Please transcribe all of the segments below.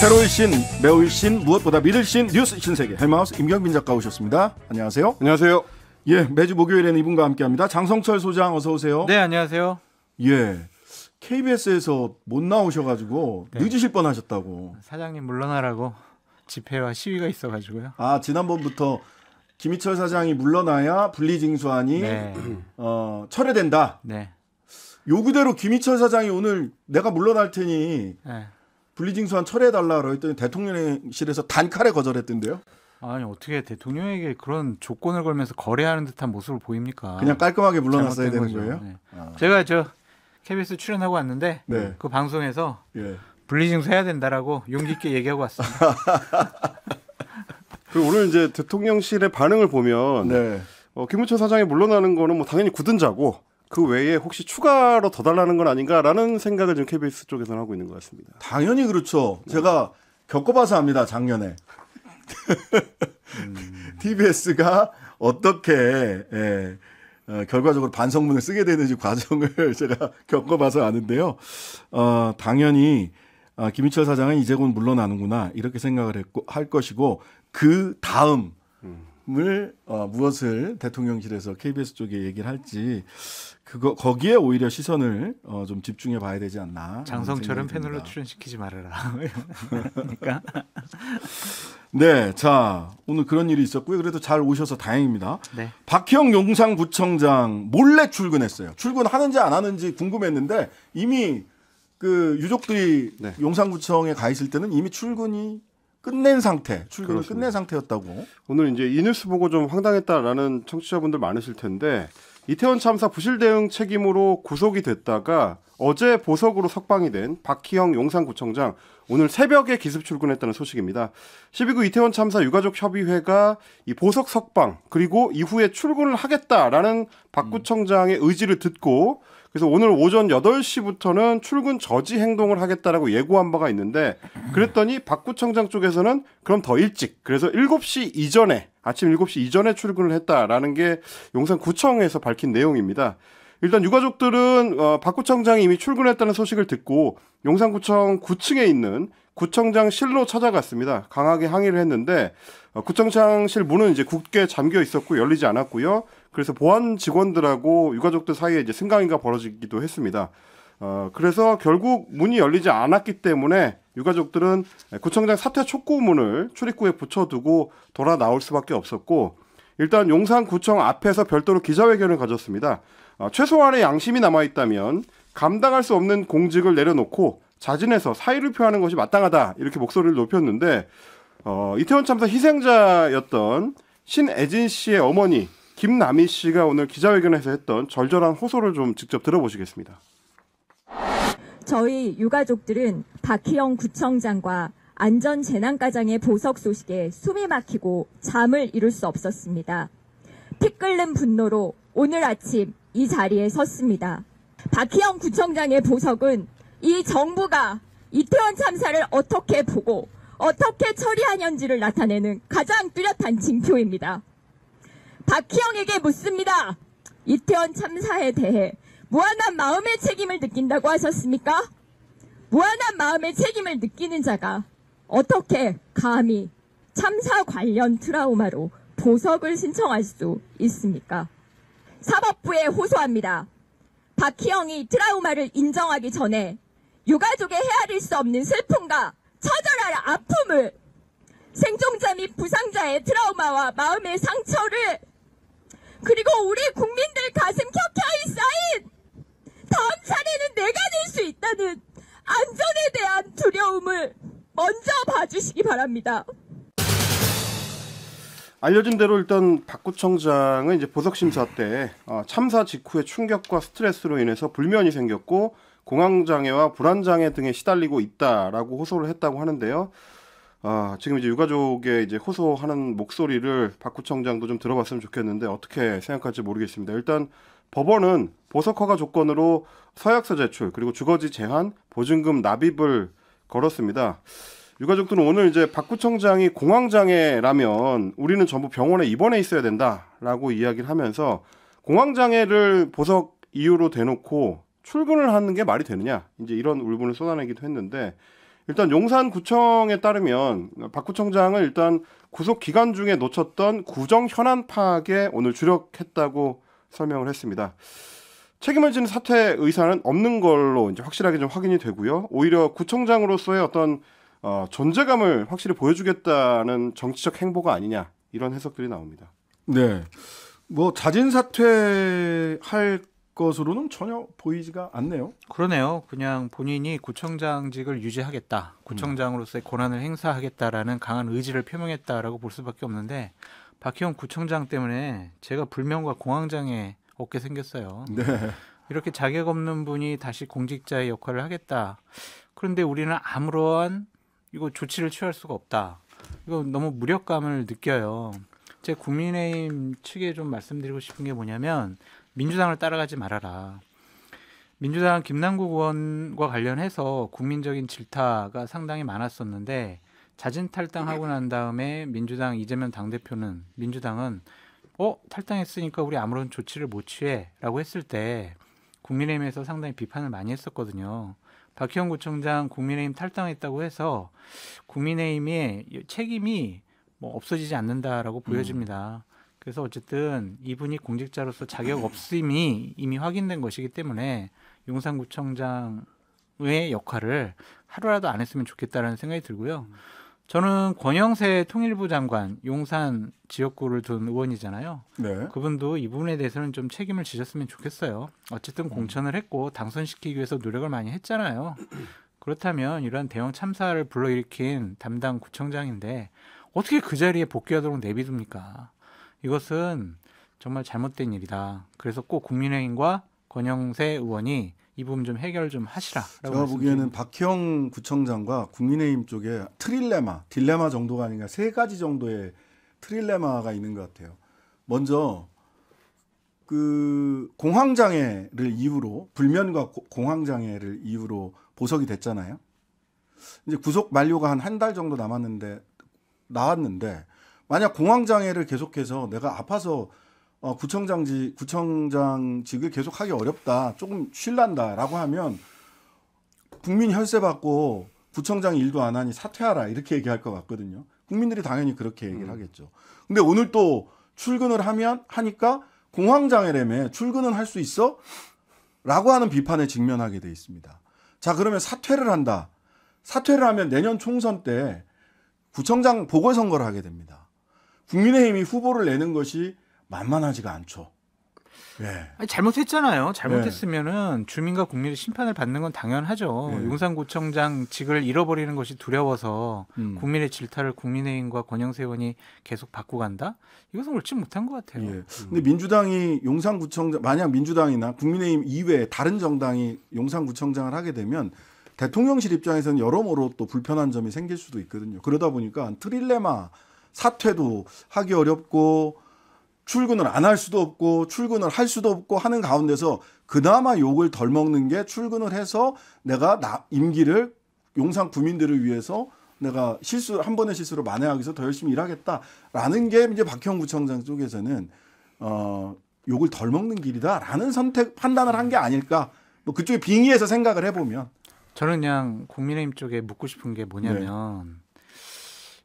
새로이 신, 매울 신, 무엇보다 믿을 신, 뉴스 신세계. 헬마우스 임경빈 작가 오셨습니다. 안녕하세요. 안녕하세요. 예, 매주 목요일에는 이분과 함께 합니다. 장성철 소장 어서 오세요. 네, 안녕하세요. 예. KBS에서 못 나오셔가지고 네. 늦으실 뻔하셨다고. 사장님 물러나라고 집회와 시위가 있어가지고요. 아 지난번부터 김희철 사장이 물러나야 분리징수안이 네. 어, 철회된다. 네. 요구대로 김희철 사장이 오늘 내가 물러날 테니 네. 분리징 소한 철회해달라 그랬더니 대통령실에서 단칼에 거절했던데요. 아니 어떻게 대통령에게 그런 조건을 걸면서 거래하는 듯한 모습을 보입니까? 그냥 깔끔하게 물러났어야 되는 거죠. 거예요. 네. 아. 제가 저 KBS 출연하고 왔는데 네. 그 방송에서 예. 분리징수 해야 된다라고 용기 있게 얘기하고 왔습니다. 오늘 이제 대통령실의 반응을 보면 네. 어, 김우철 사장이 물러나는 거는 뭐 당연히 굳은 자고 그 외에 혹시 추가로 더 달라는 건 아닌가라는 생각을 지금 KBS 쪽에서는 하고 있는 것 같습니다. 당연히 그렇죠. 네. 제가 겪어봐서 압니다. 작년에 TBS가 음. 어떻게 예, 어, 결과적으로 반성문을 쓰게 되는지 과정을 제가 겪어봐서 아는데요. 어, 당연히 아, 김희철 사장은 이제곧 물러나는구나 이렇게 생각을 했고 할 것이고 그 다음 을 어, 무엇을 대통령실에서 KBS 쪽에 얘기를 할지 그거 거기에 오히려 시선을 어, 좀 집중해 봐야 되지 않나. 장성철은 패널로 출연시키지 말아라. 그러니까. 네, 자 오늘 그런 일이 있었고요. 그래도 잘 오셔서 다행입니다. 네. 박형 용산구청장 몰래 출근했어요. 출근하는지 안 하는지 궁금했는데 이미 그 유족들이 네. 용산구청에 가 있을 때는 이미 출근이 끝낸 상태, 출근을 그렇습니다. 끝낸 상태였다고. 오늘 이제 이 뉴스 보고 좀 황당했다라는 청취자분들 많으실 텐데 이태원 참사 부실 대응 책임으로 구속이 됐다가 어제 보석으로 석방이 된 박희영 용산구청장 오늘 새벽에 기습 출근했다는 소식입니다. 12구 이태원 참사 유가족 협의회가 이 보석 석방 그리고 이후에 출근을 하겠다라는 박 음. 구청장의 의지를 듣고 그래서 오늘 오전 8시부터는 출근 저지 행동을 하겠다라고 예고한 바가 있는데 그랬더니 박구청장 쪽에서는 그럼 더 일찍 그래서 7시 이전에 아침 7시 이전에 출근을 했다라는 게 용산구청에서 밝힌 내용입니다. 일단 유가족들은 어, 박구청장이 이미 출근했다는 소식을 듣고 용산구청 9층에 있는 구청장 실로 찾아갔습니다. 강하게 항의를 했는데 어, 구청장실 문은 이제 굳게 잠겨 있었고 열리지 않았고요. 그래서 보안 직원들하고 유가족들 사이에 이제 승강이가 벌어지기도 했습니다. 어, 그래서 결국 문이 열리지 않았기 때문에 유가족들은 구청장 사퇴 촉구문을 출입구에 붙여두고 돌아 나올 수밖에 없었고 일단 용산구청 앞에서 별도로 기자회견을 가졌습니다. 어, 최소한의 양심이 남아있다면 감당할 수 없는 공직을 내려놓고 자진해서 사의를 표하는 것이 마땅하다 이렇게 목소리를 높였는데 어, 이태원 참사 희생자였던 신애진 씨의 어머니 김남희 씨가 오늘 기자회견에서 했던 절절한 호소를 좀 직접 들어보시겠습니다. 저희 유가족들은 박희영 구청장과 안전재난과장의 보석 소식에 숨이 막히고 잠을 이룰 수 없었습니다. 피 끓는 분노로 오늘 아침 이 자리에 섰습니다. 박희영 구청장의 보석은 이 정부가 이태원 참사를 어떻게 보고 어떻게 처리하는지를 나타내는 가장 뚜렷한 징표입니다. 박희영에게 묻습니다. 이태원 참사에 대해 무한한 마음의 책임을 느낀다고 하셨습니까? 무한한 마음의 책임을 느끼는 자가 어떻게 감히 참사 관련 트라우마로 보석을 신청할 수 있습니까? 사법부에 호소합니다. 박희영이 트라우마를 인정하기 전에 유가족에 헤아릴 수 없는 슬픔과 처절한 아픔을 생존자 및 부상자의 트라우마와 마음의 상처를 그리고 우리 국민들 가슴 켜켜이 쌓인 다음 차례는 내가 낼 수 있다는 안전에 대한 두려움을 먼저 봐주시기 바랍니다. 알려진 대로 일단 박 구청장은 이제 보석 심사 때 어, 참사 직후의 충격과 스트레스로 인해서 불면이 생겼고 공황장애와 불안장애 등에 시달리고 있다라고 호소를 했다고 하는데요. 아, 지금 이제 유가족에 이제 호소하는 목소리를 박구청장도 좀 들어봤으면 좋겠는데 어떻게 생각할지 모르겠습니다. 일단 법원은 보석허가 조건으로 서약서 제출 그리고 주거지 제한 보증금 납입을 걸었습니다. 유가족들은 오늘 이제 박구청장이 공황장애라면 우리는 전부 병원에 입원해 있어야 된다라고 이야기를 하면서 공황장애를 보석 이유로 대놓고 출근을 하는 게 말이 되느냐 이제 이런 울분을 쏟아내기도 했는데 일단 용산구청에 따르면 박 구청장은 일단 구속 기간 중에 놓쳤던 구정 현안 파악에 오늘 주력했다고 설명을 했습니다. 책임을 지는 사퇴 의사는 없는 걸로 이제 확실하게 좀 확인이 되고요. 오히려 구청장으로서의 어떤 어, 존재감을 확실히 보여주겠다는 정치적 행보가 아니냐 이런 해석들이 나옵니다. 네. 뭐 자진 사퇴할 것으로는 전혀 보이지가 않네요. 그러네요. 그냥 본인이 구청장직을 유지하겠다, 구청장으로서의 권한을 행사하겠다라는 강한 의지를 표명했다라고 볼 수밖에 없는데 박희영 구청장 때문에 제가 불명과 공황장애 얻게 생겼어요. 네. 이렇게 자격 없는 분이 다시 공직자의 역할을 하겠다. 그런데 우리는 아무러 이거 조치를 취할 수가 없다. 이거 너무 무력감을 느껴요. 제 국민의힘 측에 좀 말씀드리고 싶은 게 뭐냐면 민주당을 따라가지 말아라. 민주당 김남국 의원과 관련해서 국민적인 질타가 상당히 많았었는데 자진 탈당하고 난 다음에 민주당 이재명 당대표는 민주당은 어 탈당했으니까 우리 아무런 조치를 못 취해라고 했을 때 국민의힘에서 상당히 비판을 많이 했었거든요. 박희영 구청장 국민의힘 탈당했다고 해서 국민의힘의 책임이 뭐 없어지지 않는다라고 음. 보여집니다. 음. 그래서 어쨌든 이분이 공직자로서 자격 없음이 이미 확인된 것이기 때문에 용산구청장의 역할을 하루라도 안 했으면 좋겠다라는 생각이 들고요. 저는 권영세 통일부 장관 용산 지역구를 둔 의원이잖아요. 네. 그분도 이분에 대해서는 좀 책임을 지셨으면 좋겠어요. 어쨌든 공천을 했고 당선시키기 위해서 노력을 많이 했잖아요. 그렇다면 이러한 대형 참사를 불러일으킨 담당 구청장인데 어떻게 그 자리에 복귀하도록 내비둡니까? 이것은 정말 잘못된 일이다. 그래서 꼭 국민의힘과 권영세 의원이 이 부분 좀 해결 좀하시라 제가 보기에는 박형 구청장과 국민의힘 쪽에 트릴레마, 딜레마 정도가 아닌가 세 가지 정도의 트릴레마가 있는 것 같아요. 먼저 그 공황 장애를 이유로 불면과 공황 장애를 이유로 보석이 됐잖아요. 이제 구속 만료가 한 한 달 정도 남았는데 나왔는데 만약 공황 장애를 계속해서 내가 아파서 어, 구청장직 구청장직을 계속 하기 어렵다 조금 쉴란다라고 하면 국민 혈세 받고 구청장 일도 안 하니 사퇴하라 이렇게 얘기할 것 같거든요. 국민들이 당연히 그렇게 얘기를 음. 하겠죠. 근데 오늘 또 출근을 하면 하니까 공황 장애라며 출근은 할 수 있어? 라고 하는 비판에 직면하게 돼 있습니다. 자, 그러면 사퇴를 한다. 사퇴를 하면 내년 총선 때 구청장 보궐선거를 하게 됩니다. 국민의힘이 후보를 내는 것이 만만하지가 않죠. 예. 아니, 잘못했잖아요. 잘못했으면은 예. 주민과 국민의 심판을 받는 건 당연하죠. 예. 용산구청장 직을 잃어버리는 것이 두려워서 음. 국민의 질타를 국민의힘과 권영세원이 계속 받고 간다. 이것은 옳지 못한 것 같아요. 예. 근데 민주당이 용산구청장 만약 민주당이나 국민의힘 이외에 다른 정당이 용산구청장을 하게 되면 대통령실 입장에서는 여러모로 또 불편한 점이 생길 수도 있거든요. 그러다 보니까 트릴레마 사퇴도 하기 어렵고 출근을 안 할 수도 없고 출근을 할 수도 없고 하는 가운데서 그나마 욕을 덜 먹는 게 출근을 해서 내가 나, 임기를 용산 구민들을 위해서 내가 실수 한 번의 실수로 만회하기 위해서 더 열심히 일하겠다라는 게 이제 박형 구청장 쪽에서는 어 욕을 덜 먹는 길이다라는 선택 판단을 한 게 아닐까 뭐 그쪽에 빙의해서 생각을 해보면 저는 그냥 국민의힘 쪽에 묻고 싶은 게 뭐냐면 네.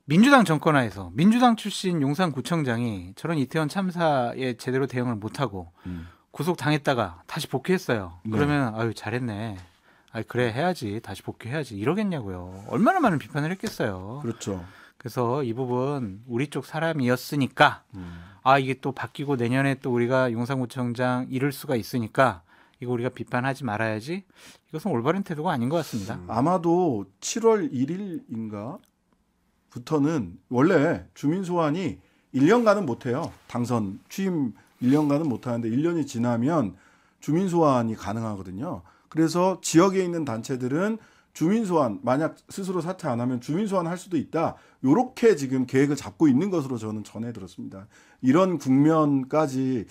민주당 정권하에서 민주당 출신 용산구청장이 저런 이태원 참사에 제대로 대응을 못하고 음. 구속 당했다가 다시 복귀했어요. 네. 그러면 아유 잘했네. 아 그래 해야지 다시 복귀해야지 이러겠냐고요. 얼마나 많은 비판을 했겠어요. 그렇죠. 그래서 이 부분 우리 쪽 사람이었으니까 음. 아 이게 또 바뀌고 내년에 또 우리가 용산구청장 이럴 수가 있으니까 이거 우리가 비판하지 말아야지 이것은 올바른 태도가 아닌 것 같습니다. 음. 아마도 7월 1일인가 부터는 원래 주민 소환이 1년간은 못 해요. 당선 취임 1년간은 못 하는데 1년이 지나면 주민 소환이 가능하거든요. 그래서 지역에 있는 단체들은 주민 소환 만약 스스로 사퇴 안 하면 주민 소환할 수도 있다. 요렇게 지금 계획을 잡고 있는 것으로 저는 전해 들었습니다. 이런 국면까지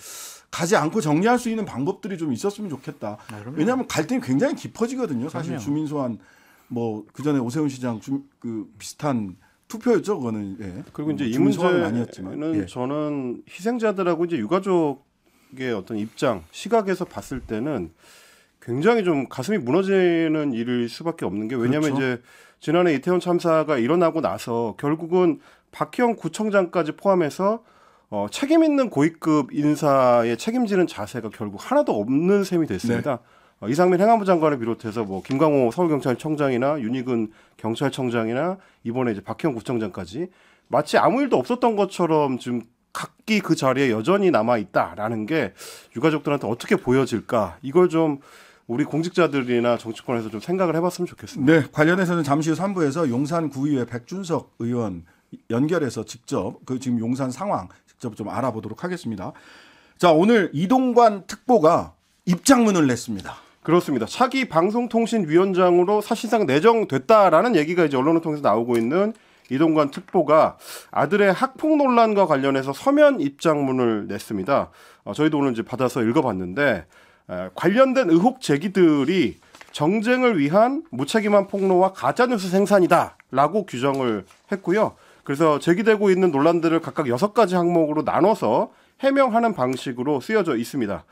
가지 않고 정리할 수 있는 방법들이 좀 있었으면 좋겠다. 아, 왜냐하면 갈등이 굉장히 깊어지거든요. 사실 주민 소환 뭐 그 전에 오세훈 시장 주, 그 비슷한 투표였죠, 그거는. 예. 그리고 이제 음, 이 문제는 아니었지만. 예. 저는 희생자들하고 이제 유가족의 어떤 입장, 시각에서 봤을 때는 굉장히 좀 가슴이 무너지는 일일 수밖에 없는 게 왜냐하면 그렇죠. 이제 지난해 이태원 참사가 일어나고 나서 결국은 박희영 구청장까지 포함해서 어, 책임 있는 고위급 인사의 책임지는 자세가 결국 하나도 없는 셈이 됐습니다. 네. 어, 이상민 행안부 장관을 비롯해서 뭐 김광호 서울경찰청장이나 윤희근 경찰청장이나 이번에 이제 박형 구청장까지 마치 아무 일도 없었던 것처럼 지금 각기 그 자리에 여전히 남아 있다라는 게 유가족들한테 어떻게 보여질까 이걸 좀 우리 공직자들이나 정치권에서 좀 생각을 해봤으면 좋겠습니다. 네, 관련해서는 잠시 후 3부에서 용산구의회 백준석 의원 연결해서 직접 그 지금 용산 상황 직접 좀 알아보도록 하겠습니다. 자, 오늘 이동관 특보가 입장문을 냈습니다. 그렇습니다. 차기 방송통신위원장으로 사실상 내정됐다라는 얘기가 이제 언론을 통해서 나오고 있는 이동관 특보가 아들의 학폭 논란과 관련해서 서면 입장문을 냈습니다. 어, 저희도 오늘 이제 받아서 읽어봤는데 에, 관련된 의혹 제기들이 정쟁을 위한 무책임한 폭로와 가짜뉴스 생산이다라고 규정을 했고요. 그래서 제기되고 있는 논란들을 각각 여섯 가지 항목으로 나눠서 해명하는 방식으로 쓰여져 있습니다.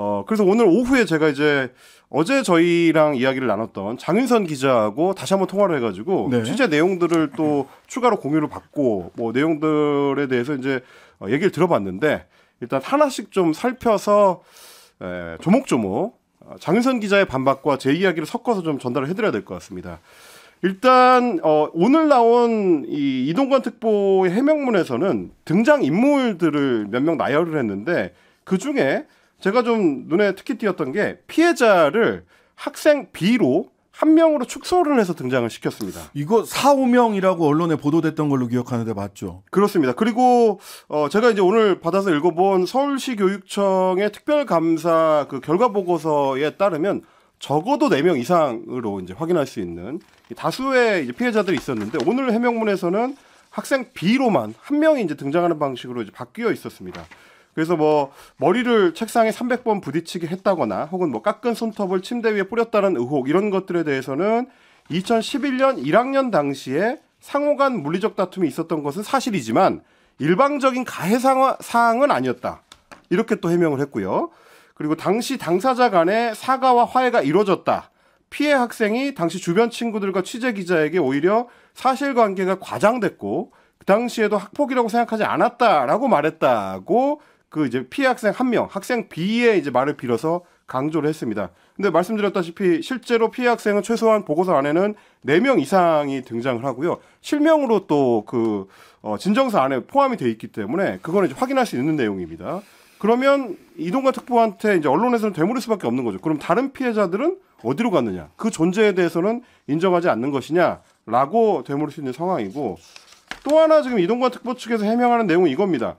어, 그래서 오늘 오후에 제가 이제 어제 저희랑 이야기를 나눴던 장윤선 기자하고 다시 한번 통화를 해가지고 네. 취재 내용들을 또 추가로 공유를 받고 뭐 내용들에 대해서 이제 어, 얘기를 들어봤는데 일단 하나씩 좀 살펴서 에, 조목조목 장윤선 기자의 반박과 제 이야기를 섞어서 좀 전달을 해드려야 될 것 같습니다. 일단 어, 오늘 나온 이 이동관 특보의 해명문에서는 등장 인물들을 몇 명 나열을 했는데 그 중에 제가 좀 눈에 특히 띄었던 게 피해자를 학생 B로 한 명으로 축소를 해서 등장을 시켰습니다. 이거 4, 5명이라고 언론에 보도됐던 걸로 기억하는데 맞죠? 그렇습니다. 그리고 어 제가 이제 오늘 받아서 읽어본 서울시 교육청의 특별감사 그 결과 보고서에 따르면 적어도 4명 이상으로 이제 확인할 수 있는 다수의 피해자들이 있었는데 오늘 해명문에서는 학생 B로만 한 명이 이제 등장하는 방식으로 이제 바뀌어 있었습니다. 그래서 뭐 머리를 책상에 300번 부딪히게 했다거나 혹은 뭐 깎은 손톱을 침대 위에 뿌렸다는 의혹 이런 것들에 대해서는 2011년 1학년 당시에 상호간 물리적 다툼이 있었던 것은 사실이지만 일방적인 가해 사항은 아니었다. 이렇게 또 해명을 했고요. 그리고 당시 당사자 간의 사과와 화해가 이루어졌다. 피해 학생이 당시 주변 친구들과 취재 기자에게 오히려 사실관계가 과장됐고 그 당시에도 학폭이라고 생각하지 않았다라고 말했다고 그 이제 피해 학생 한 명, 학생 B의 이제 말을 빌어서 강조를 했습니다. 근데 말씀드렸다시피 실제로 피해 학생은 최소한 보고서 안에는 4명 이상이 등장을 하고요. 실명으로 또그 어, 진정서 안에 포함이 돼 있기 때문에 그거는 이제 확인할 수 있는 내용입니다. 그러면 이동관 특보한테 이제 언론에서는 되물을 수밖에 없는 거죠. 그럼 다른 피해자들은 어디로 갔느냐? 그 존재에 대해서는 인정하지 않는 것이냐라고 되물을 수 있는 상황이고 또 하나 지금 이동관 특보 측에서 해명하는 내용은 이겁니다.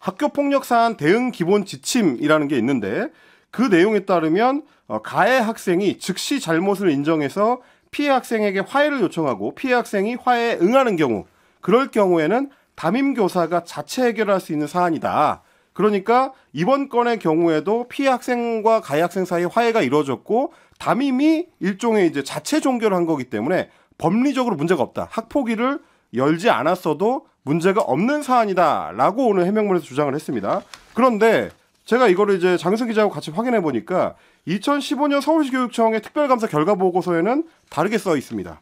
학교 폭력 사안 대응 기본 지침이라는 게 있는데 그 내용에 따르면 어, 가해 학생이 즉시 잘못을 인정해서 피해 학생에게 화해를 요청하고 피해 학생이 화해에 응하는 경우 그럴 경우에는 담임 교사가 자체 해결할 수 있는 사안이다. 그러니까 이번 건의 경우에도 피해 학생과 가해 학생 사이 화해가 이루어졌고 담임이 일종의 이제 자체 종결한 을 거기 때문에 법리적으로 문제가 없다. 학폭위를 열지 않았어도 문제가 없는 사안이다라고 오늘 해명문에서 주장을 했습니다. 그런데 제가 이거를 이제 장승 기자하고 같이 확인해 보니까 2015년 서울시 교육청의 특별감사 결과 보고서에는 다르게 써 있습니다.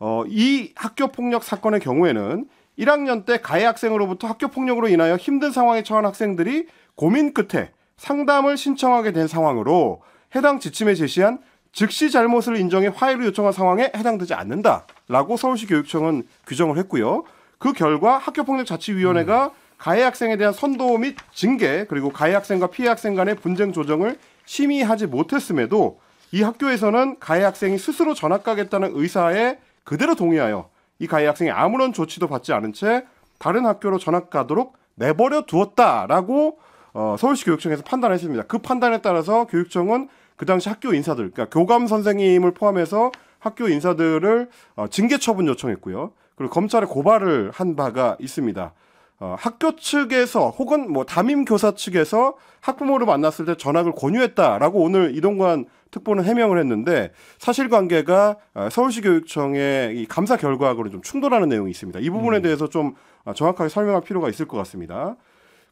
어, 이 학교 폭력 사건의 경우에는 1학년 때 가해 학생으로부터 학교 폭력으로 인하여 힘든 상황에 처한 학생들이 고민 끝에 상담을 신청하게 된 상황으로 해당 지침에 제시한 즉시 잘못을 인정해 화해를 요청한 상황에 해당되지 않는다라고 서울시 교육청은 규정을 했고요. 그 결과 학교폭력자치위원회가 음. 가해 학생에 대한 선도 및 징계 그리고 가해 학생과 피해 학생 간의 분쟁 조정을 심의하지 못했음에도 이 학교에서는 가해 학생이 스스로 전학 가겠다는 의사에 그대로 동의하여 이 가해 학생이 아무런 조치도 받지 않은 채 다른 학교로 전학 가도록 내버려 두었다라고 어, 서울시 교육청에서 판단했습니다. 그 판단에 따라서 교육청은 그 당시 학교 인사들, 그러니까 교감 선생님을 포함해서 학교 인사들을 어, 징계 처분 요청했고요. 그리고 검찰에 고발을 한 바가 있습니다. 어, 학교 측에서 혹은 뭐 담임 교사 측에서 학부모를 만났을 때 전학을 권유했다라고 오늘 이동관 특보는 해명을 했는데 사실관계가 어, 서울시 교육청의 감사 결과하고는 좀 충돌하는 내용이 있습니다. 이 부분에 음. 대해서 좀 어, 정확하게 설명할 필요가 있을 것 같습니다.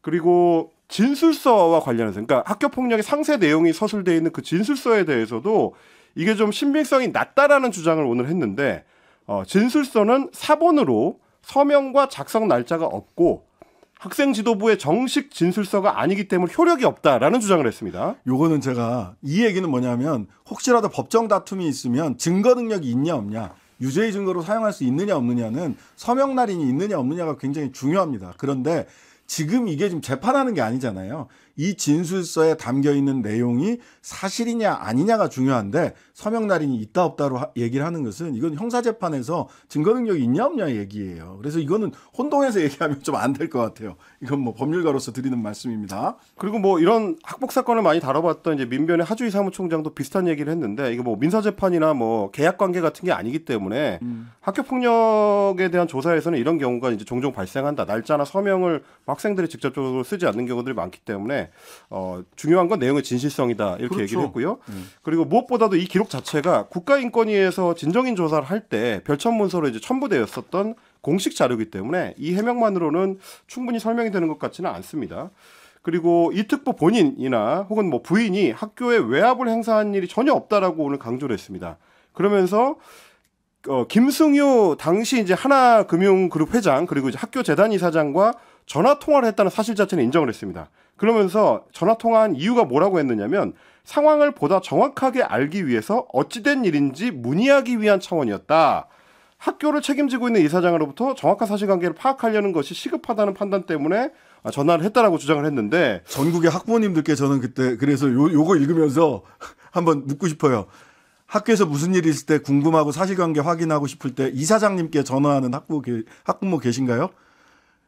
그리고 진술서와 관련해서 그러니까 학교 폭력의 상세 내용이 서술되어 있는 그 진술서에 대해서도 이게 좀 신빙성이 낮다라는 주장을 오늘 했는데 어, 진술서는 사본으로 서명과 작성 날짜가 없고 학생 지도부의 정식 진술서가 아니기 때문에 효력이 없다라는 주장을 했습니다. 요거는 제가 이 얘기는 뭐냐면 혹시라도 법정 다툼이 있으면 증거 능력이 있냐 없냐 유죄의 증거로 사용할 수 있느냐 없느냐는 서명 날인이 있느냐 없느냐가 굉장히 중요합니다. 그런데 지금 이게 지금 재판하는 게 아니잖아요. 이 진술서에 담겨 있는 내용이 사실이냐 아니냐가 중요한데 서명 날인이 있다 없다로 얘기를 하는 것은 이건 형사 재판에서 증거 능력이 있냐 없냐 얘기예요. 그래서 이거는 혼동해서 얘기하면 좀 안 될 것 같아요. 이건 뭐 법률가로서 드리는 말씀입니다. 그리고 뭐 이런 학폭 사건을 많이 다뤄봤던 이제 민변의 하주희 사무총장도 비슷한 얘기를 했는데 이게 뭐 민사 재판이나 뭐 계약 관계 같은 게 아니기 때문에 음. 학교 폭력에 대한 조사에서는 이런 경우가 이제 종종 발생한다. 날짜나 서명을 뭐 학생들이 직접적으로 쓰지 않는 경우들이 많기 때문에 어, 중요한 건 내용의 진실성이다 이렇게 그렇죠. 얘기를 했고요. 음. 그리고 무엇보다도 이 기록 자체가 국가인권위에서 진정인 조사를 할 때 별첨 문서로 이제 첨부되었었던 공식 자료이기 때문에 이 해명만으로는 충분히 설명이 되는 것 같지는 않습니다. 그리고 이 특보 본인이나 혹은 뭐 부인이 학교에 외압을 행사한 일이 전혀 없다라고 오늘 강조를 했습니다. 그러면서 어, 김승유 당시 이제 하나금융그룹 회장 그리고 이제 학교 재단 이사장과 전화 통화를 했다는 사실 자체는 인정을 했습니다. 그러면서 전화 통화한 이유가 뭐라고 했느냐면 상황을 보다 정확하게 알기 위해서 어찌된 일인지 문의하기 위한 차원이었다. 학교를 책임지고 있는 이사장으로부터 정확한 사실관계를 파악하려는 것이 시급하다는 판단 때문에 전화를 했다라고 주장을 했는데 전국의 학부모님들께 저는 그때 그래서 요, 요거 읽으면서 한번 묻고 싶어요. 학교에서 무슨 일이 있을 때 궁금하고 사실관계 확인하고 싶을 때 이사장님께 전화하는 학부 학부모 계신가요?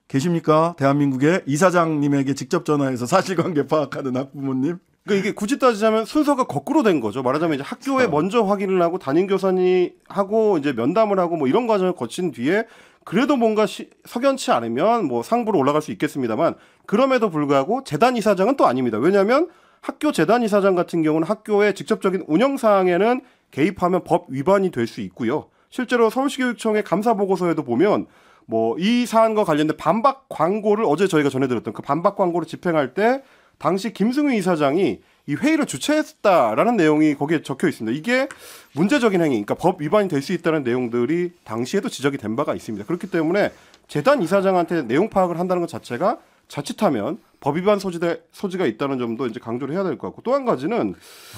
계십니까? 대한민국의 이사장님에게 직접 전화해서 사실관계 파악하는 학부모님. 그러니까 이게 굳이 따지자면 순서가 거꾸로 된 거죠. 말하자면 이제 학교에 어. 먼저 확인을 하고 담임 교사님 하고 이제 면담을 하고 뭐 이런 과정을 거친 뒤에 그래도 뭔가 시, 석연치 않으면 뭐 상부로 올라갈 수 있겠습니다만 그럼에도 불구하고 재단 이사장은 또 아닙니다. 왜냐하면 학교 재단 이사장 같은 경우는 학교의 직접적인 운영 사항에는 개입하면 법 위반이 될 수 있고요. 실제로 서울시교육청의 감사 보고서에도 보면 뭐이 사안과 관련된 반박 광고를 어제 저희가 전해드렸던 그 반박 광고를 집행할 때 당시 김승윤 이사장이 이 회의를 주최했다라는 내용이 거기에 적혀 있습니다. 이게 문제적인 행위, 그러니까 법 위반이 될 수 있다는 내용들이 당시에도 지적이 된 바가 있습니다. 그렇기 때문에 재단 이사장한테 내용 파악을 한다는 것 자체가 자칫하면 법 위반 소지대, 소지가 있다는 점도 이제 강조를 해야 될 것 같고 또 한 가지는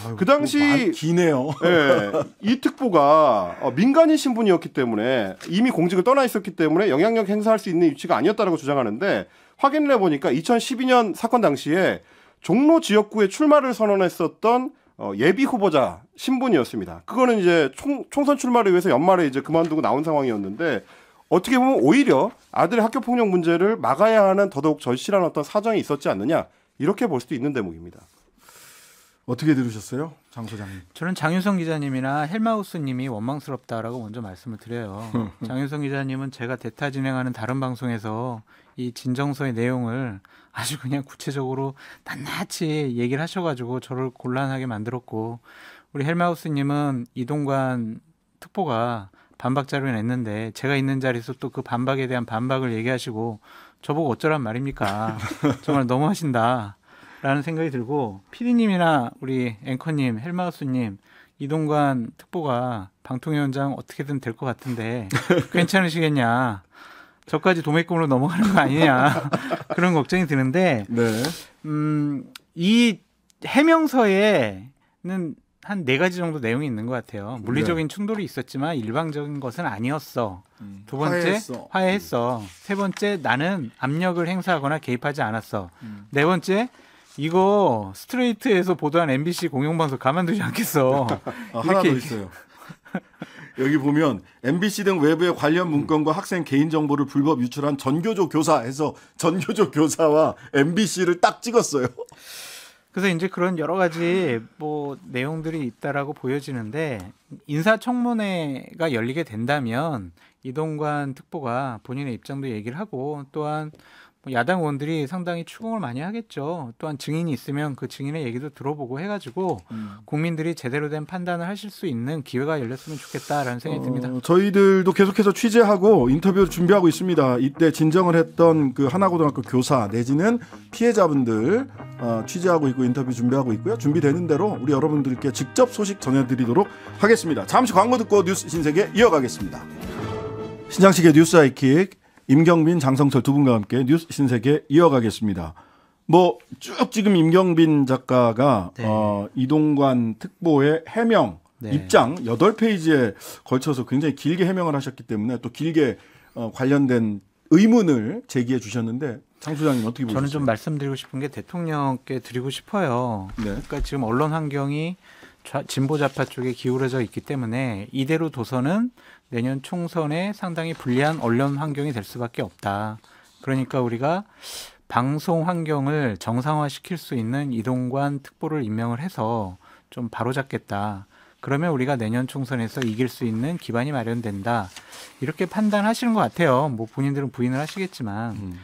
아이그 당시 뭐 기네요. 예, 이 특보가 어, 민간인 신분이었기 때문에 이미 공직을 떠나 있었기 때문에 영향력 행사할 수 있는 위치가 아니었다라고 주장하는데 확인을 해보니까 2012년 사건 당시에 종로 지역구에 출마를 선언했었던 어, 예비 후보자 신분이었습니다. 그거는 이제 총, 총선 출마를 위해서 연말에 이제 그만두고 나온 상황이었는데 어떻게 보면 오히려 아들의 학교 폭력 문제를 막아야 하는 더더욱 절실한 어떤 사정이 있었지 않느냐 이렇게 볼 수도 있는 대목입니다. 어떻게 들으셨어요, 장 소장님? 저는 장윤성 기자님이나 헬마우스님이 원망스럽다라고 먼저 말씀을 드려요. 장윤성 기자님은 제가 대타 진행하는 다른 방송에서 이 진정서의 내용을 아주 그냥 구체적으로 낱낱이 얘기를 하셔가지고 저를 곤란하게 만들었고 우리 헬마우스님은 이동관 특보가 반박 자료 는 냈는데 제가 있는 자리에서 또 그 반박에 대한 반박을 얘기하시고 저보고 어쩌란 말입니까? 정말 너무하신다. 라는 생각이 들고 피디님이나 우리 앵커님, 헬마우스님, 이동관 특보가 방통위원장 어떻게든 될 것 같은데 괜찮으시겠냐? 저까지 도매금으로 넘어가는 거 아니냐 그런 걱정이 드는데 네. 음이 해명서에는 한네 가지 정도 내용이 있는 것 같아요. 물리적인 네. 충돌이 있었지만 일방적인 것은 아니었어. 음. 두 번째 화해했어. 화해했어. 음. 세 번째 나는 압력을 행사하거나 개입하지 않았어. 음. 네 번째 이거 스트레이트에서 보도한 MBC 공영방송 가만두지 않겠어. 아, 하나 더 있어요. 여기 보면 MBC 등 외부의 관련 음. 문건과 학생 개인 정보를 불법 유출한 전교조 교사에서 전교조 교사와 MBC를 딱 찍었어요. 그래서 이제 그런 여러 가지 뭐 내용들이 있다라고 보여지는데 인사청문회가 열리게 된다면 이동관 특보가 본인의 입장도 얘기를 하고 또한 뭐 야당 의원들이 상당히 추궁을 많이 하겠죠. 또한 증인이 있으면 그 증인의 얘기도 들어보고 해가지고 음. 국민들이 제대로 된 판단을 하실 수 있는 기회가 열렸으면 좋겠다라는 생각이 어, 듭니다. 저희들도 계속해서 취재하고 인터뷰 준비하고 있습니다. 이때 진정을 했던 그 하나고등학교 교사 내지는 피해자분들 어, 취재하고 있고 인터뷰 준비하고 있고요. 준비되는 대로 우리 여러분들께 직접 소식 전해드리도록 하겠습니다. 잠시 광고 듣고 뉴스 신세계 이어가겠습니다. 신장식의 뉴스 아이킥 임경빈, 장성철 두 분과 함께 뉴스 신세계 이어가겠습니다. 뭐 쭉 지금 임경빈 작가가 네. 어, 이동관 특보의 해명 네. 입장 8페이지에 걸쳐서 굉장히 길게 해명을 하셨기 때문에 또 길게 어, 관련된 의문을 제기해 주셨는데 장 소장님 어떻게 보셨요 저는 좀 말씀드리고 싶은 게 대통령께 드리고 싶어요. 네. 그러니까 지금 언론 환경이 진보 좌파 쪽에 기울어져 있기 때문에 이대로 도서는 내년 총선에 상당히 불리한 언론 환경이 될 수밖에 없다. 그러니까 우리가 방송 환경을 정상화시킬 수 있는 이동관 특보를 임명을 해서 좀 바로잡겠다. 그러면 우리가 내년 총선에서 이길 수 있는 기반이 마련된다. 이렇게 판단하시는 것 같아요. 뭐 본인들은 부인을 하시겠지만. 음.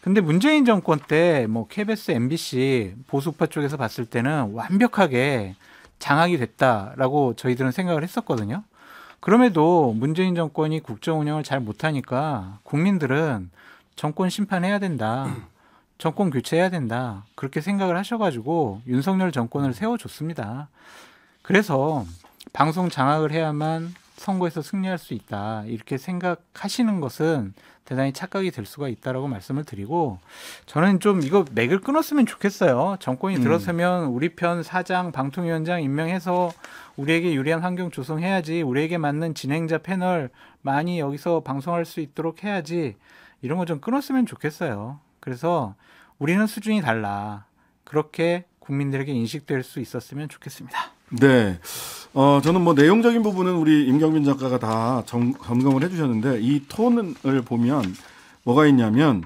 근데 문재인 정권 때 뭐 KBS, MBC 보수파 쪽에서 봤을 때는 완벽하게 장악이 됐다라고 저희들은 생각을 했었거든요. 그럼에도 문재인 정권이 국정 운영을 잘 못하니까 국민들은 정권 심판해야 된다. 정권 교체해야 된다. 그렇게 생각을 하셔가지고 윤석열 정권을 세워줬습니다. 그래서 방송 장악을 해야만 선거에서 승리할 수 있다 이렇게 생각하시는 것은 대단히 착각이 될 수가 있다라고 말씀을 드리고 저는 좀 이거 맥을 끊었으면 좋겠어요. 정권이 음. 들어서면 우리 편 사장 방통위원장 임명해서 우리에게 유리한 환경 조성해야지 우리에게 맞는 진행자 패널 많이 여기서 방송할 수 있도록 해야지 이런 거 좀 끊었으면 좋겠어요. 그래서 우리는 수준이 달라 그렇게 국민들에게 인식될 수 있었으면 좋겠습니다. 네. 어, 저는 뭐 내용적인 부분은 우리 임경빈 작가가 다 점, 점 검을 해주셨는데 이 톤을 보면 뭐가 있냐면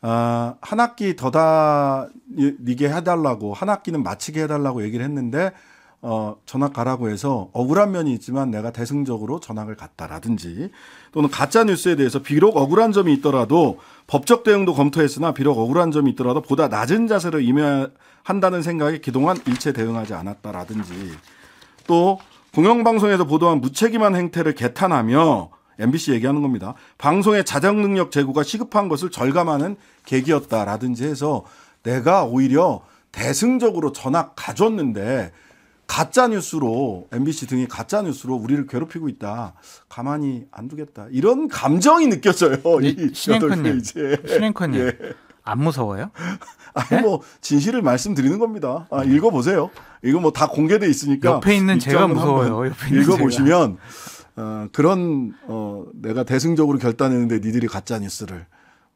아, 한 학기 더 다니게 해달라고 한 학기는 마치게 해달라고 얘기를 했는데 어, 전학 가라고 해서 억울한 면이 있지만 내가 대승적으로 전학을 갔다라든지 또는 가짜 뉴스에 대해서 비록 억울한 점이 있더라도 법적 대응도 검토했으나 비록 억울한 점이 있더라도 보다 낮은 자세로 임해야 한다는 생각에 기동안 일체 대응하지 않았다라든지 또 공영방송에서 보도한 무책임한 행태를 개탄하며 MBC 얘기하는 겁니다. 방송의 자정 능력 제고가 시급한 것을 절감하는 계기였다라든지 해서 내가 오히려 대승적으로 전학 가졌는데 가짜 뉴스로 MBC 등이 가짜 뉴스로 우리를 괴롭히고 있다. 가만히 안 두겠다. 이런 감정이 느껴져요. 네, 이 신행커님, 신행커님. 예. 안 무서워요? 아니 뭐 진실을 말씀드리는 겁니다. 아, 읽어 보세요. 이거 뭐 다 공개돼 있으니까 옆에 있는 제가 무서워요. 읽어 보시면 어, 그런 어, 내가 대승적으로 결단했는데 니들이 가짜 뉴스를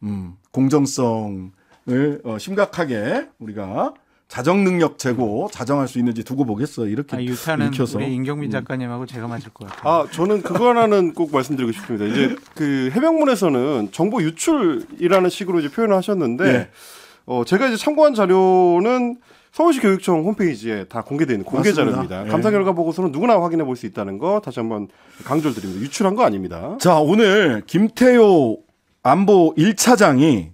음, 공정성을 어, 심각하게 우리가 자정 능력 재고 자정할 수 있는지 두고 보겠어 이렇게 아, 유타는 읽혀서. 우리 임경민 음. 작가님하고 음. 제가 맞을 것 같아요. 아 저는 그거 하나는 꼭 말씀드리고 싶습니다. 이제 그 해명문에서는 정보 유출이라는 식으로 이제 표현을 하셨는데 네. 어, 제가 이제 참고한 자료는 서울시 교육청 홈페이지에 다 공개되어 있는 공개 맞습니다. 자료입니다. 네. 감사 결과 보고서는 누구나 확인해 볼 수 있다는 거 다시 한번 강조를 드립니다. 유출한 거 아닙니다. 자 오늘 김태효 안보 1차장이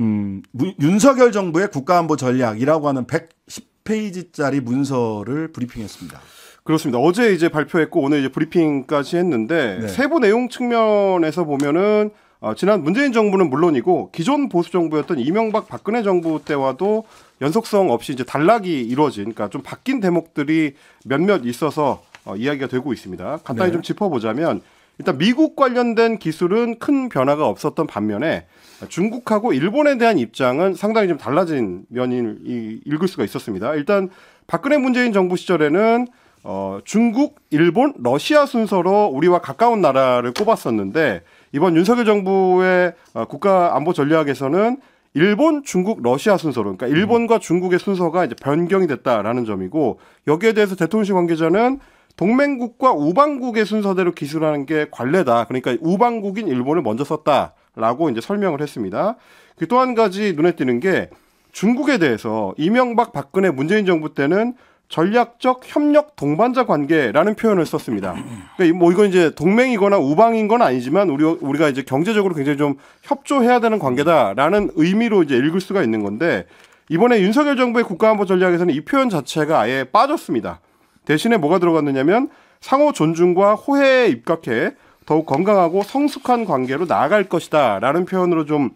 음, 윤석열 정부의 국가안보 전략이라고 하는 110페이지짜리 문서를 브리핑했습니다. 그렇습니다. 어제 이제 발표했고 오늘 이제 브리핑까지 했는데 네. 세부 내용 측면에서 보면은 어, 지난 문재인 정부는 물론이고 기존 보수 정부였던 이명박 박근혜 정부 때와도 연속성 없이 이제 단락이 이루어진 그러니까 좀 바뀐 대목들이 몇몇 있어서 어, 이야기가 되고 있습니다. 간단히 네. 좀 짚어보자면 일단 미국 관련된 기술은 큰 변화가 없었던 반면에 중국하고 일본에 대한 입장은 상당히 좀 달라진 면을 읽을 수가 있었습니다. 일단 박근혜 문재인 정부 시절에는 어, 중국, 일본, 러시아 순서로 우리와 가까운 나라를 꼽았었는데 이번 윤석열 정부의 어, 국가 안보 전략에서는 일본, 중국, 러시아 순서로 그러니까 일본과 중국의 순서가 이제 변경이 됐다라는 점이고 여기에 대해서 대통령실 관계자는 동맹국과 우방국의 순서대로 기술하는 게 관례다. 그러니까 우방국인 일본을 먼저 썼다. 라고 이제 설명을 했습니다. 그 또한 가지 눈에 띄는 게 중국에 대해서 이명박 박근혜 문재인 정부 때는 전략적 협력 동반자 관계라는 표현을 썼습니다. 그러니까 뭐 이건 이제 동맹이거나 우방인 건 아니지만 우리 우리가 이제 경제적으로 굉장히 좀 협조해야 되는 관계다라는 의미로 이제 읽을 수가 있는 건데 이번에 윤석열 정부의 국가안보 전략에서는 이 표현 자체가 아예 빠졌습니다. 대신에 뭐가 들어갔느냐면 상호 존중과 호혜에 입각해 더욱 건강하고 성숙한 관계로 나아갈 것이다라는 표현으로 좀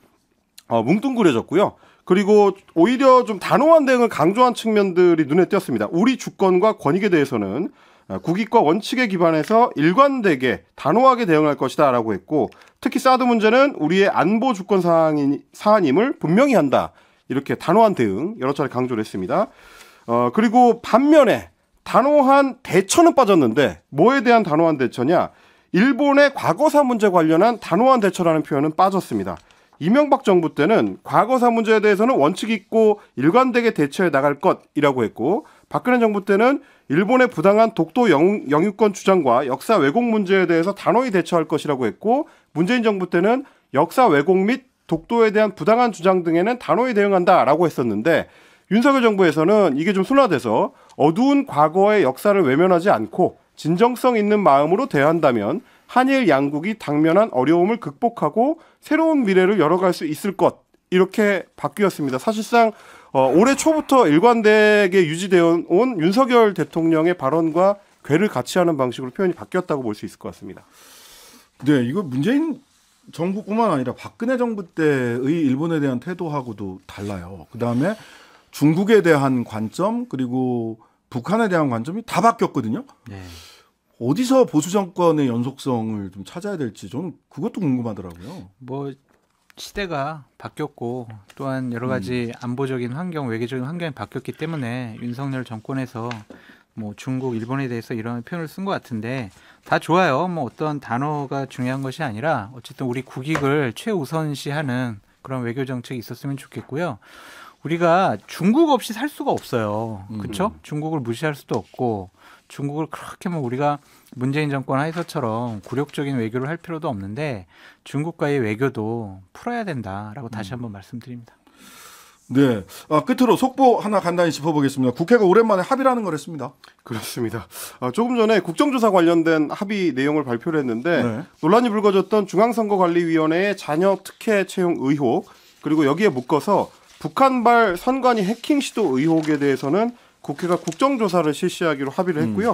어, 뭉뚱그려졌고요. 그리고 오히려 좀 단호한 대응을 강조한 측면들이 눈에 띄었습니다. 우리 주권과 권익에 대해서는 어, 국익과 원칙에 기반해서 일관되게 단호하게 대응할 것이다라고 했고 특히 사드 문제는 우리의 안보 주권 사항인, 사안임을 분명히 한다 이렇게 단호한 대응 여러 차례 강조를 했습니다. 어 그리고 반면에 단호한 대처는 빠졌는데 뭐에 대한 단호한 대처냐? 일본의 과거사 문제 관련한 단호한 대처라는 표현은 빠졌습니다. 이명박 정부 때는 과거사 문제에 대해서는 원칙 있고 일관되게 대처해 나갈 것이라고 했고 박근혜 정부 때는 일본의 부당한 독도 영, 유권 주장과 역사 왜곡 문제에 대해서 단호히 대처할 것이라고 했고 문재인 정부 때는 역사 왜곡 및 독도에 대한 부당한 주장 등에는 단호히 대응한다라고 했었는데 윤석열 정부에서는 이게 좀 순화돼서 어두운 과거의 역사를 외면하지 않고 진정성 있는 마음으로 대한다면 한일 양국이 당면한 어려움을 극복하고 새로운 미래를 열어갈 수 있을 것 이렇게 바뀌었습니다. 사실상 어, 올해 초부터 일관되게 유지되어 온 윤석열 대통령의 발언과 괴를 같이 하는 방식으로 표현이 바뀌었다고 볼 수 있을 것 같습니다. 네, 이거 문재인 정부뿐만 아니라 박근혜 정부 때의 일본에 대한 태도하고도 달라요. 그 다음에 중국에 대한 관점 그리고 북한에 대한 관점이 다 바뀌었거든요. 네. 어디서 보수 정권의 연속성을 좀 찾아야 될지 저는 그것도 궁금하더라고요. 뭐 시대가 바뀌었고 또한 여러 음. 가지 음. 안보적인 환경, 외교적인 환경이 바뀌었기 때문에 윤석열 정권에서 뭐 중국, 일본에 대해서 이런 표현을 쓴 것 같은데 다 좋아요. 뭐 어떤 단어가 중요한 것이 아니라 어쨌든 우리 국익을 최우선시하는 그런 외교 정책이 있었으면 좋겠고요. 우리가 중국 없이 살 수가 없어요. 그렇죠? 음. 중국을 무시할 수도 없고 중국을 그렇게 뭐 우리가 문재인 정권 하에서처럼 굴욕적인 외교를 할 필요도 없는데 중국과의 외교도 풀어야 된다라고 다시 음. 한번 말씀드립니다. 네. 아, 끝으로 속보 하나 간단히 짚어보겠습니다. 국회가 오랜만에 합의라는 걸 했습니다. 그렇습니다. 아, 조금 전에 국정조사 관련된 합의 내용을 발표를 했는데 네. 논란이 불거졌던 중앙선거관리위원회의 자녀 특혜 채용 의혹 그리고 여기에 묶어서 북한발 선관위 해킹 시도 의혹에 대해서는 국회가 국정조사를 실시하기로 합의를 했고요.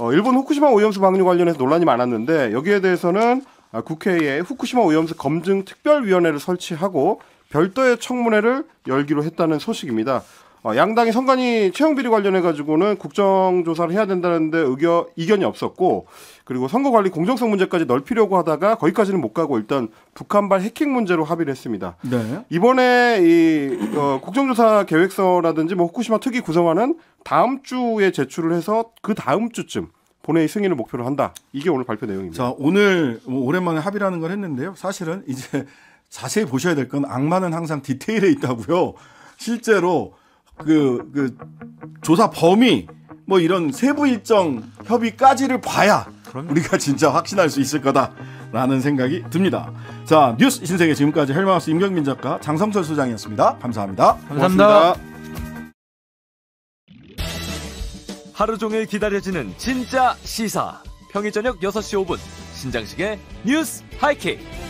음. 어, 일본 후쿠시마 오염수 방류 관련해서 논란이 많았는데 여기에 대해서는 아, 국회에 후쿠시마 오염수 검증 특별위원회를 설치하고 별도의 청문회를 열기로 했다는 소식입니다. 어, 양당이 선관위 채용 비리 관련해 가지고는 국정 조사를 해야 된다는데 의견 이견이 없었고 그리고 선거 관리 공정성 문제까지 넓히려고 하다가 거기까지는 못 가고 일단 북한발 해킹 문제로 합의를 했습니다. 네. 이번에 이 어, 국정조사 계획서라든지 뭐 후쿠시마 특위 구성안은 다음 주에 제출을 해서 그 다음 주쯤 본회의 승인을 목표로 한다. 이게 오늘 발표 내용입니다. 자, 오늘 뭐 오랜만에 합의라는 걸 했는데요. 사실은 이제 자세히 보셔야 될 건 악마는 항상 디테일에 있다고요. 실제로 그, 그 조사 범위 뭐 이런 세부 일정 협의까지를 봐야 그럼요. 우리가 진짜 확신할 수 있을 거다라는 생각이 듭니다. 자 뉴스 신세계 지금까지 헬마우스 임경민 작가 장성철 소장이었습니다. 감사합니다. 감사합니다. 하루 종일 기다려지는 진짜 시사 평일 저녁 6시 5분 신장식의 뉴스 하이킥.